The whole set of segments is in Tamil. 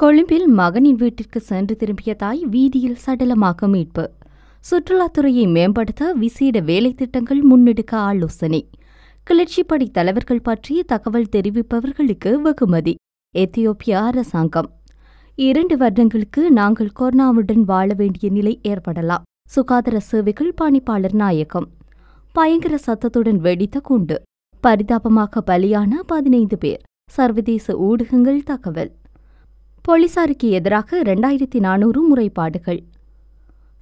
கொழும்பில் மகனின் வீட்டிற்கு சென்று திரும்பிய தாய் வீதியில் சடலமாக மீட்பு சுற்றுலாத்துறையை மேம்படுத்த விசேட வேலை திட்டங்கள் முன்னெடுக்க ஆலோசனை கிளர்ச்சிப்படை தலைவர்கள் பற்றி தகவல் தெரிவிப்பவர்களுக்கு வெகுமதி எத்தியோப்பிய அரசாங்கம் இரண்டு வருடங்களுக்கு நாங்கள் கொரோனாவுடன் வாழ வேண்டிய நிலை ஏற்படலாம் சுகாதார சேவைகள் பணிப்பாளர் நாயகம் பயங்கர சத்தத்துடன் வெடித்த குண்டு பரிதாபமாக பலியான பதினைந்து பேர் சர்வதேச ஊடகங்கள் தகவல் போலீசாருக்கு எதிராக இரண்டாயிரத்தி நானூறு முறைப்பாடுகள்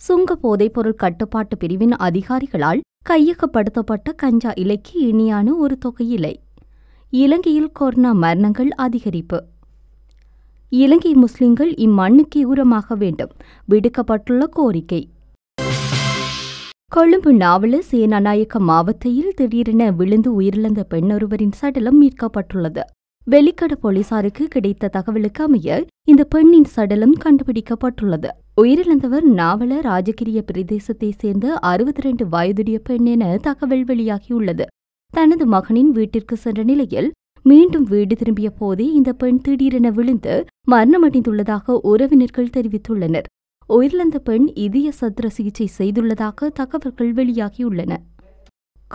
சுங்க போதைப்பொருள் கட்டுப்பாட்டு பிரிவின் அதிகாரிகளால் கையகப்படுத்தப்பட்ட கஞ்சா இலைக்கு இனியான ஒரு தொகை இலை இலங்கையில் கொரோனா மரணங்கள் அதிகரிப்பு இலங்கை முஸ்லிம்கள் இம்மண்ணுக்கு உரமாக வேண்டும் விடுக்கப்பட்டுள்ள கோரிக்கை கொழும்பு நாவல சேனாநாயக்க மாவட்டத்தில் திடீரென விழுந்து உயிரிழந்த பெண்ணொருவரின் சடலம் மீட்கப்பட்டுள்ளது வெலிக்கட போலீசாருக்கு கிடைத்த தகவலுக்கு அமைய இந்த பெண்ணின் சடலம் கண்டுபிடிக்கப்பட்டுள்ளது உயிரிழந்தவர் நாவல ராஜகிரிய பிரதேசத்தை சேர்ந்த அறுபத்தி ரெண்டு வயதுடைய பெண் என தகவல் வெளியாகியுள்ளது தனது மகனின் வீட்டிற்கு சென்ற நிலையில் மீண்டும் வீடு திரும்பிய போதே இந்த பெண் திடீரென விழுந்து மரணமடைந்துள்ளதாக உறவினர்கள் தெரிவித்துள்ளனர் உயிரிழந்த பெண் இதய சத்திர சிகிச்சை செய்துள்ளதாக தகவல்கள் வெளியாகியுள்ளன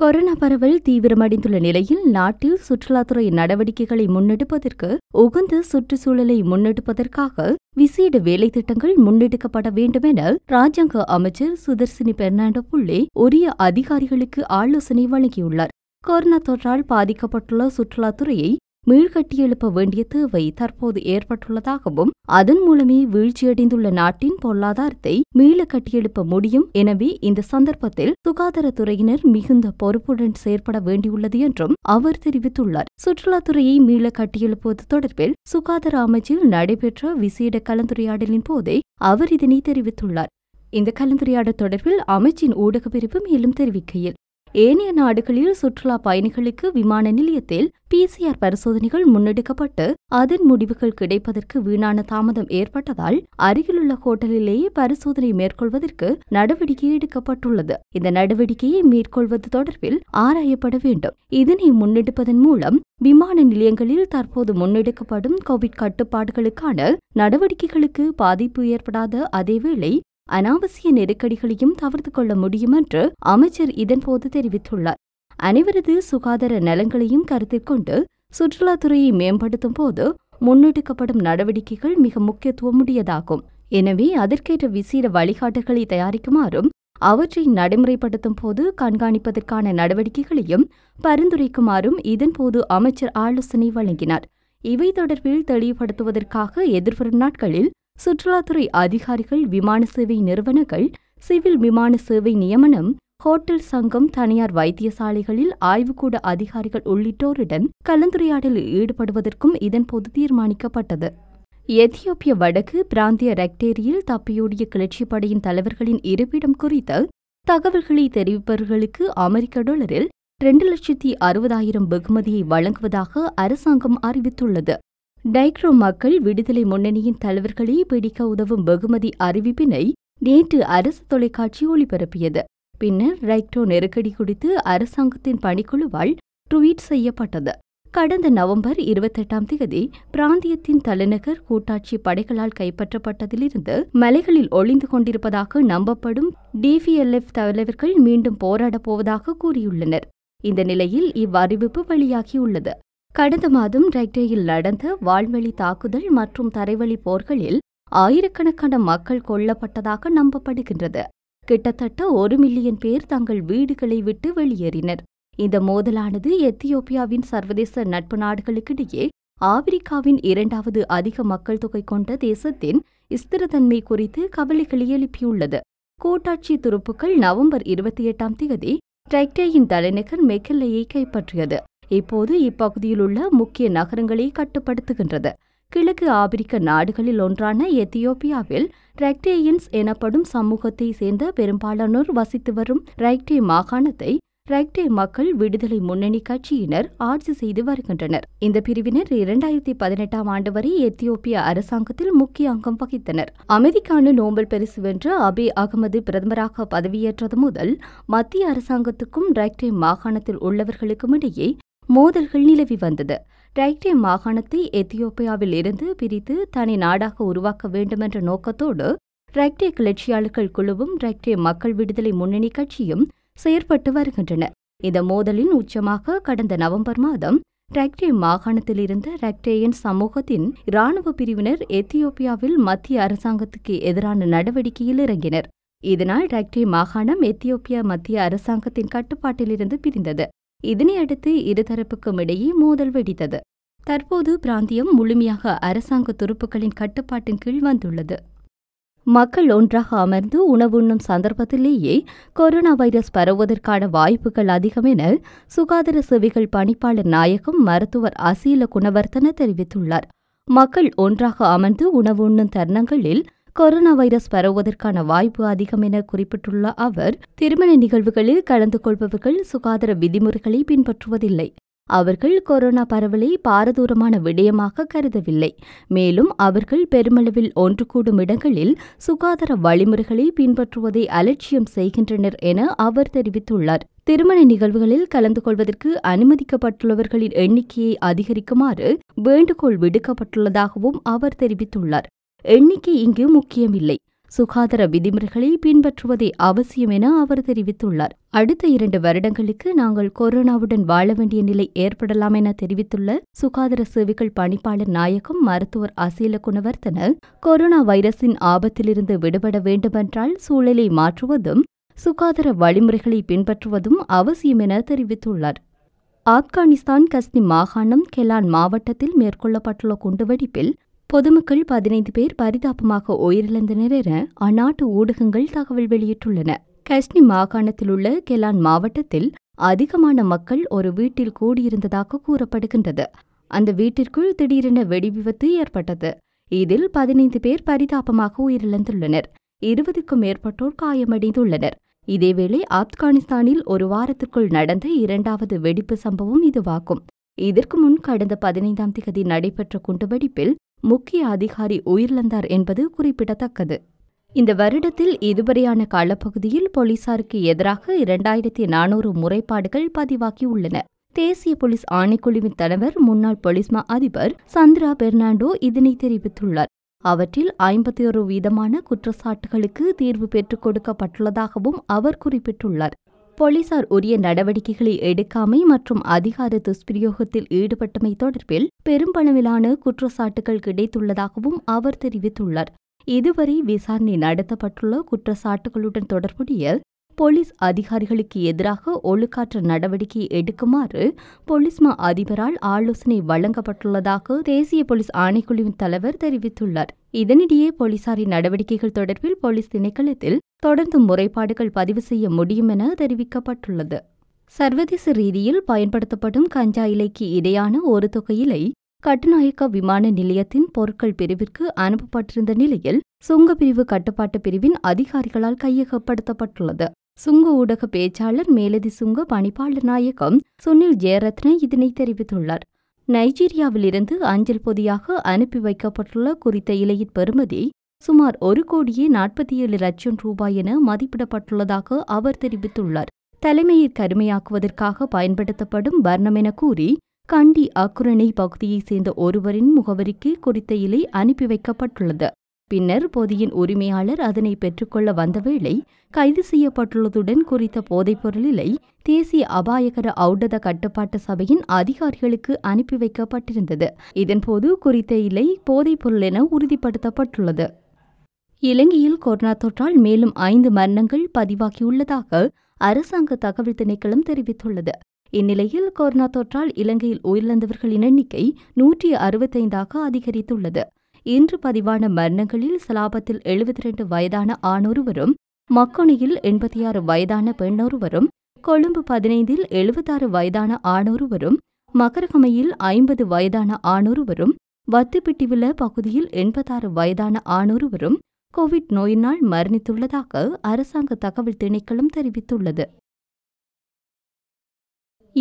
கொரோனா பரவல் தீவிரமடைந்துள்ள நிலையில் நாட்டில் சுற்றுலாத்துறை நடவடிக்கைகளை முன்னெடுப்பதற்கு உகந்த சுற்றுச்சூழலை முன்னெடுப்பதற்காக விசேட வேலை திட்டங்கள் முன்னெடுக்கப்பட வேண்டும் என ராஜாங்க அமைச்சர் சுதர்சினி பெர்னாண்டோ புள்ளே உரிய அதிகாரிகளுக்கு ஆலோசனை வழங்கியுள்ளார் கொரோனா தொற்றால் பாதிக்கப்பட்டுள்ள சுற்றுலாத்துறையை மீள்கட்டியெழுப்ப வேண்டிய தேவை தற்போது ஏற்பட்டுள்ளதாகவும் அதன் மூலமே வீழ்ச்சியடைந்துள்ள நாட்டின் பொருளாதாரத்தை மீள கட்டியெழுப்ப முடியும் எனவே இந்த சந்தர்ப்பத்தில் சுகாதாரத்துறையினர் மிகுந்த பொறுப்புடன் செயற்பட வேண்டியுள்ளது என்றும் அவர் தெரிவித்துள்ளார் சுற்றுலாத்துறையை மீள கட்டியெழுப்புவது தொடர்பில் சுகாதார அமைச்சில் நடைபெற்ற விசேட கலந்துரையாடலின் போதே அவர் இதனை தெரிவித்துள்ளார் இந்த கலந்துரையாடல் தொடர்பில் அமைச்சின் ஊடகப்பிரிவு மேலும் தெரிவிக்கையில் ஏனைய நாடுகளில் சுற்றுலா பயணிகளுக்கு விமான நிலையத்தில் பிசிஆர் பரிசோதனைகள் முன்னெடுக்கப்பட்டு அதன் முடிவுகள் கிடைப்பதற்கு வீணான தாமதம் ஏற்பட்டதால் அருகிலுள்ள ஹோட்டலிலேயே பரிசோதனை மேற்கொள்வதற்கு நடவடிக்கை எடுக்கப்பட்டுள்ளது இந்த நடவடிக்கையை மேற்கொள்வது தொடர்பில் ஆராயப்பட வேண்டும் இதனை முன்னெடுப்பதன் மூலம் விமான நிலையங்களில் தற்போது முன்னெடுக்கப்படும் கோவிட் கட்டுப்பாடுகளுக்கான நடவடிக்கைகளுக்கு பாதிப்பு ஏற்படாத அதேவேளை அனாவசிய நெருக்கடிகளையும் தவிர்த்து கொள்ள முடியும் என்று அமைச்சர் இதன்போது தெரிவித்துள்ளார் அனைவரது சுகாதார நலங்களையும் கருத்தில் கொண்டு சுற்றுலாத்துறையை மேம்படுத்தும் போது முன்னெடுக்கப்படும் நடவடிக்கைகள் மிக முக்கியத்துவமுடையதாகும் எனவே அதற்கேற்ற விசேட வழிகாட்டுகளை தயாரிக்குமாறும் அவற்றை நடைமுறைப்படுத்தும் போது கண்காணிப்பதற்கான நடவடிக்கைகளையும் பரிந்துரைக்குமாறும் இதன்போது அமைச்சர் ஆலோசனை வழங்கினார் இவை தொடர்பில் தெளிவுபடுத்துவதற்காக எதிர்வரும் நாட்களில் சுற்றுலாத்துறை அதிகாரிகள் விமான சேவை நிறுவனங்கள் சிவில் விமான சேவை நியமனம் ஹோட்டல் சங்கம் தனியார் வைத்தியசாலைகளில் ஆய்வுக்கூட அதிகாரிகள் உள்ளிட்டோருடன் கலந்துரையாடலில் ஈடுபடுவதற்கும் இதன்போது தீர்மானிக்கப்பட்டது எத்தியோப்பிய வடக்கு பிராந்திய ரெக்டேரியில் தப்பியோடிய கிளர்ச்சி படையின் தலைவர்களின் இருப்பிடம் குறித்த தகவல்களை தெரிவிப்பவர்களுக்கு அமெரிக்க டாலரில் இரண்டு லட்சத்தி அறுபதாயிரம் வெகுமதியை வழங்குவதாக அரசாங்கம் அறிவித்துள்ளது டைக்ரோ மக்கள் விடுதலை முன்னணியின் தலைவர்களை பிடிக்க உதவும் வெகுமதி அறிவிப்பினை நேற்று அரசு தொலைக்காட்சி ஒளிபரப்பியது பின்னர் ரைக்டோ நெருக்கடி குறித்து அரசாங்கத்தின் பணிக்குழுவால் ட்வீட் செய்யப்பட்டது கடந்த நவம்பர் இருபத்தெட்டாம் தேதி பிராந்தியத்தின் தலைநகர் கூட்டாட்சி படைகளால் கைப்பற்றப்பட்டதிலிருந்து மலைகளில் ஒளிந்து கொண்டிருப்பதாக நம்பப்படும் டிவிஎல்எஃப் தலைவர்கள் மீண்டும் போராடப் போவதாக கூறியுள்ளனர் இந்த நிலையில் இவ்வறிவிப்பு வெளியாகியுள்ளது கடந்த மாதம் ரெக்டேயில் நடந்த வால்வெளி தாக்குதல் மற்றும் தரைவழி போர்களில் ஆயிரக்கணக்கான மக்கள் கொல்லப்பட்டதாக நம்பப்படுகின்றது கிட்டத்தட்ட ஒரு மில்லியன் பேர் தங்கள் வீடுகளை விட்டு வெளியேறினர் இந்த மோதலானது எத்தியோப்பியாவின் சர்வதேச நட்பு நாடுகளுக்கிடையே ஆப்பிரிக்காவின் இரண்டாவது அதிக மக்கள் தொகை கொண்ட தேசத்தின் ஸ்திரத்தன்மை குறித்து கவலைகளை எழுப்பியுள்ளது கூட்டாட்சி துருப்புக்கள் நவம்பர் இருபத்தி எட்டாம் தேதி ட்ரைக்டேயின் தலைநகர் மெக்கல்லையை கைப்பற்றியது இப்போது இப்பகுதியில் உள்ள முக்கிய நகரங்களை கட்டுப்படுத்துகின்றது கிழக்கு ஆப்பிரிக்க நாடுகளில் ஒன்றான எத்தியோப்பியாவில் ரைக்டேயன்ஸ் எனப்படும் சமூகத்தை சேர்ந்த பெரும்பாலானோர் வசித்து வரும் ரைக்டே மாகாணத்தை ரைக்டே மக்கள் விடுதலை முன்னணி கட்சியினர் ஆட்சி செய்து வருகின்றனர் இந்த பிரிவினர் இரண்டாயிரத்தி பதினெட்டாம் ஆண்டு வரை எத்தியோப்பிய அரசாங்கத்தில் முக்கிய அங்கம் வகித்தனர் அமைதிக்கான நோபல் பரிசு வென்ற அபி அகமது பிரதமராக பதவியேற்றது முதல் மத்திய அரசாங்கத்துக்கும் ரைக்டே மாகாணத்தில் உள்ளவர்களுக்கும் இடையே மோதல்கள் நிலவி வந்தது டைக்டே மாகாணத்தை எத்தியோப்பியாவில் இருந்து பிரித்து தனி நாடாக உருவாக்க வேண்டுமென்ற நோக்கத்தோடு ரைக்டே கிளர்ச்சியாளர்கள் குழுவும் ரைக்டே மக்கள் விடுதலை முன்னணி கட்சியும் செயற்பட்டு வருகின்றன இந்த மோதலின் உச்சமாக கடந்த நவம்பர் மாதம் ரைக்டே மாகாணத்திலிருந்து ரைக்டேயன் சமூகத்தின் இராணுவ பிரிவினர் எத்தியோப்பியாவில் மத்திய அரசாங்கத்துக்கு எதிரான நடவடிக்கையில் இறங்கினர் இதனால் ரைக்டே மாகாணம் எத்தியோப்பியா மத்திய அரசாங்கத்தின் கட்டுப்பாட்டிலிருந்து பிரிந்தது இதனையடுத்து இருதரப்புக்கும் இடையே மோதல் வெடித்தது தற்போது பிராந்தியம் முழுமையாக அரசாங்க துருப்புக்களின் கட்டுப்பாட்டின் கீழ் வந்துள்ளது மக்கள் ஒன்றாக அமர்ந்து உணவுண்ணும் சந்தர்ப்பத்திலேயே கொரோனா வைரஸ் பரவுவதற்கான வாய்ப்புகள் அதிகம் என சுகாதார சேவைகள் பணிப்பாளர் நாயகம் மருத்துவர் அசீல குணவர்த்தன தெரிவித்துள்ளார் மக்கள் ஒன்றாக அமர்ந்து உணவுண்ணும் தருணங்களில் கொரோனா வைரஸ் பரவுவதற்கான வாய்ப்பு அதிகம் என குறிப்பிட்டுள்ள அவர் திருமண நிகழ்வுகளில் கலந்து கொள்பவர்கள் சுகாதார விதிமுறைகளை பின்பற்றுவதில்லை அவர்கள் கொரோனா பரவலை பாரதூரமான விடயமாக கருதவில்லை மேலும் அவர்கள் பெருமளவில் ஒன்று கூடும் இடங்களில் சுகாதார வழிமுறைகளை பின்பற்றுவதை அலட்சியம் செய்கின்றனர் என அவர் தெரிவித்துள்ளார் திருமண நிகழ்வுகளில் கலந்து கொள்வதற்கு அனுமதிக்கப்பட்டுள்ளவர்களின் எண்ணிக்கையை அதிகரிக்குமாறு வேண்டுகோள் விடுக்கப்பட்டுள்ளதாகவும் அவர் தெரிவித்துள்ளார் எண்ணிக்கை இங்கு முக்கியமில்லை சுகாதார விதிமுறைகளை பின்பற்றுவதே அவசியம் என அவர் தெரிவித்துள்ளார் அடுத்த இரண்டு வருடங்களுக்கு நாங்கள் கொரோனாவுடன் வாழ வேண்டிய நிலை ஏற்படலாம் என தெரிவித்துள்ள சுகாதார சேவைகள் பணிப்பாளர் நாயகம் மருத்துவர் அசீல குணவர்த்தன கொரோனா வைரஸின் ஆபத்திலிருந்து விடுபட வேண்டுமென்றால் சூழலை மாற்றுவதும் சுகாதார வழிமுறைகளை பின்பற்றுவதும் அவசியம் என தெரிவித்துள்ளார் ஆப்கானிஸ்தான் கஸ்னி மாகாணம் கெலான் மாவட்டத்தில் மேற்கொள்ளப்பட்டுள்ள குண்டுவெடிப்பில் பொதுமக்கள் பதினைந்து பேர் பரிதாபமாக உயிரிழந்த என அந்நாட்டு ஊடகங்கள் தகவல் வெளியிட்டுள்ளன கஷ்னி மாகாணத்தில் உள்ள கெலான் மாவட்டத்தில் அதிகமான மக்கள் ஒரு வீட்டில் கூடியிருந்ததாக கூறப்படுகின்றது அந்த வீட்டிற்குள் திடீரென வெடிவிபத்து ஏற்பட்டது இதில் பதினைந்து பேர் பரிதாபமாக உயிரிழந்துள்ளனர் இருபதுக்கும் மேற்பட்டோர் காயமடைந்துள்ளனர் இதேவேளை ஆப்கானிஸ்தானில் ஒரு வாரத்திற்குள் நடந்த இரண்டாவது வெடிப்பு சம்பவம் இதுவாகும் இதற்கு முன் கடந்த பதினைந்தாம் திகதி நடைபெற்ற குண்டுவெடிப்பில் முக்கிய அதிகாரி உயிரிழந்தார் என்பது குறிப்பிடத்தக்கது இந்த வருடத்தில் இதுவரையான காலப்பகுதியில் போலீசாருக்கு எதிராக இரண்டாயிரத்தி நானூறு முறைப்பாடுகள் பதிவாகியுள்ளன தேசிய போலீஸ் ஆணைக்குழுவின் தலைவர் முன்னாள் போலீஸ்மா அதிபர் சந்திரா பெர்னாண்டோ இதனை தெரிவித்துள்ளார் அவற்றில் ஐம்பத்தி ஒரு வீதமான குற்றச்சாட்டுகளுக்கு தீர்வு பெற்றுக் கொடுக்கப்பட்டுள்ளதாகவும் அவர் குறிப்பிட்டுள்ளார் போலீசார் உரிய நடவடிக்கைகளை எடுக்காமை மற்றும் அதிகார துஷ்பிரயோகத்தில் ஈடுபட்டமை தொடர்பில் பெரும்பளவிலான குற்றச்சாட்டுகள் கிடைத்துள்ளதாகவும் அவர் தெரிவித்துள்ளார் இதுவரை விசாரணை நடத்தப்பட்டுள்ள குற்றச்சாட்டுகளுடன் தொடர்புடைய போலீஸ் அதிகாரிகளுக்கு எதிராக ஒழுக்காற்று நடவடிக்கை எடுக்குமாறு போலீஸ் மா அதிபரால் ஆலோசனை வழங்கப்பட்டுள்ளதாக தேசிய போலீஸ் ஆணைக்குழுவின் தலைவர் தெரிவித்துள்ளார் இதனிடையே போலீசாரின் நடவடிக்கைகள் தொடர்பில் போலீஸ் திணைக்களத்தில் தொடர்ந்து முறைப்பாடுகள் பதிவு செய்ய முடியும் என தெரிவிக்கப்பட்டுள்ளது சர்வதேச ரீதியில் பயன்படுத்தப்படும் கஞ்சா இலைக்கு இடையான ஒரு தொகையிலை கட்டுநாயக்க விமான நிலையத்தின் பொருட்கள் பிரிவிற்கு அனுப்பப்பட்டிருந்த நிலையில் சுங்க பிரிவு கட்டுப்பாட்டு பிரிவின் அதிகாரிகளால் கையகப்படுத்தப்பட்டுள்ளது சுங்க ஊடக பேச்சாளர் மேலதி சுங்க பணிப்பாளர் நாயகம் சுனில் ஜெயரத்ன இதனை தெரிவித்துள்ளார் நைஜீரியாவிலிருந்து அஞ்சல் பொதியாக அனுப்பி வைக்கப்பட்டுள்ள குறித்த இலையின் பெறுமதி சுமார் ஒரு கோடியே நாற்பத்தி ஏழு லட்சம் ரூபாய் என மதிப்பிடப்பட்டுள்ளதாக அவர் தெரிவித்துள்ளார் தலைமையை கருமையாக்குவதற்காக பயன்படுத்தப்படும் வர்ணம் என கூறி கண்டி அக்குரணி பகுதியைச் சேர்ந்த ஒருவரின் முகவரிக்கு குறித்த இலை அனுப்பி வைக்கப்பட்டுள்ளது பின்னர் பொதியின் உரிமையாளர் அதனை பெற்றுக்கொள்ள வந்தவேளை கைது செய்யப்பட்டுள்ளதுடன் குறித்த போதைப்பொருளிலை தேசிய அபாயகர ஔடத கட்டுப்பாட்டு சபையின் அதிகாரிகளுக்கு அனுப்பி வைக்கப்பட்டிருந்தது இதன்போது குறித்த இலை போதைப்பொருள் என உறுதிப்படுத்தப்பட்டுள்ளது இலங்கையில் கொரோனா தொற்றால் மேலும் ஐந்து மரணங்கள் பதிவாகியுள்ளதாக அரசாங்க தகவல் திணைக்களம் தெரிவித்துள்ளது இந்நிலையில் கொரோனா தொற்றால் இலங்கையில் உயிரிழந்தவர்களின் எண்ணிக்கை நூற்றி அறுபத்தைந்தாக அதிகரித்துள்ளது இன்று பதிவான மரணங்களில் சலாபத்தில் எழுபத்தி இரண்டு வயதான ஆணொருவரும் மக்கொனியில் எண்பத்தி ஆறு வயதான பெண்ணொருவரும் கொழும்பு பதினைந்தில் எழுபத்தாறு வயதான ஆணொருவரும் மகரகமையில் ஐம்பது வயதான ஆணொருவரும் வத்துப்பிட்டிவில பகுதியில் எண்பத்தாறு வயதான ஆணொருவரும் கோவிட் நோயினால் மரணித்துள்ளதாக அரசாங்க தகவல் திணைக்களம் தெரிவித்துள்ளது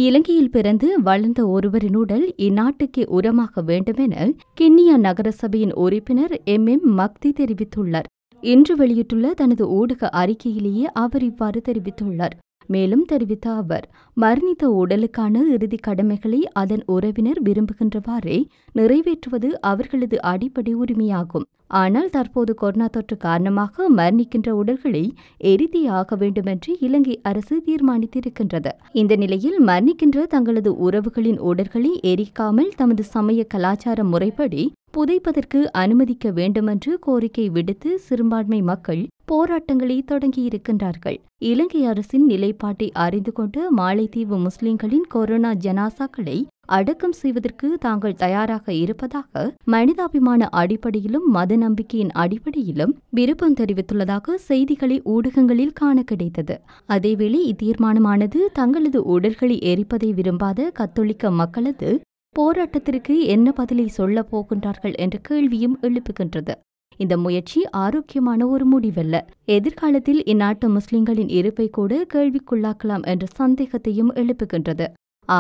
இலங்கையில் பிறந்து வளர்ந்த ஒருவரின் உடல் இந்நாட்டுக்கே உரமாக வேண்டும் என கிண்ணியா நகரசபையின் உறுப்பினர் எம் எம் மக்தி தெரிவித்துள்ளார் இன்று வெளியிட்டுள்ள தனது ஊடக அறிக்கையிலேயே அவர் இவ்வாறு தெரிவித்துள்ளார் மேலும் தெரிவித்த அவர் மரணித்த உடலுக்கான இறுதி கடமைகளை அதன் உறவினர் விரும்புகின்றவாறே நிறைவேற்றுவது அவர்களது அடிப்படை உரிமையாகும் ஆனால் தற்போது கொரோனா தொற்று காரணமாக மரணிக்கின்ற உடல்களை எரிதியாக ஆக வேண்டும் என்று இலங்கை அரசு தீர்மானித்திருக்கின்றது இந்த நிலையில் மரணிக்கின்ற தங்களது உறவுகளின் உடல்களை எரிக்காமல் தமது சமய கலாச்சார முறைப்படி புதைப்பதற்கு அனுமதிக்க வேண்டுமென்று கோரிக்கை விடுத்து சிறுபான்மை மக்கள் போராட்டங்களை தொடங்கியிருக்கின்றார்கள் இலங்கை அரசின் நிலைப்பாட்டை அறிந்து கொண்டு மாலைத்தீவு முஸ்லிம்களின் கொரோனா ஜனாசாக்களை அடக்கம் செய்வதற்கு தாங்கள் தயாராக இருப்பதாக மனிதாபிமான அடிப்படையிலும் மத நம்பிக்கையின் அடிப்படையிலும் விருப்பம் தெரிவித்துள்ளதாக செய்திகளை ஊடகங்களில் காண கிடைத்தது அதேவேளை இத்தீர்மானமானது தங்களது உடல்களை எரிப்பதை விரும்பாத கத்தோலிக்க மக்களது போராட்டத்திற்கு என்ன பதிலை சொல்லப் போகின்றார்கள் என்ற கேள்வியும் எழுப்புகின்றது இந்த முயற்சி ஆரோக்கியமான ஒரு முடிவல்ல எதிர்காலத்தில் இந்நாட்டு முஸ்லிம்களின் இருப்பை கூட கேள்விக்குள்ளாக்கலாம் என்ற சந்தேகத்தையும் எழுப்புகின்றது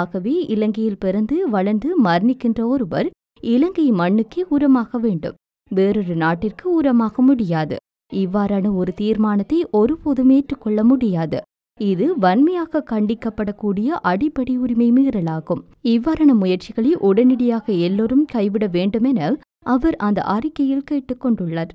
ஆகவே இலங்கையில் பிறந்து வளர்ந்து மரணிக்கின்ற ஒருவர் இலங்கை மண்ணுக்கே உரமாக வேண்டும் வேறொரு நாட்டிற்கு உரமாக முடியாது இவ்வாறான ஒரு தீர்மானத்தை ஒருபோதும் ஏற்றுக்கொள்ள முடியாது இது வன்மையாக கண்டிக்கப்படக்கூடிய அடிப்படை உரிமை மீறலாகும் இவ்வாறான முயற்சிகளை உடனடியாக எல்லோரும் கைவிட வேண்டும் என அவர் அந்த அறிக்கையில் கேட்டுக்கொண்டுள்ளார்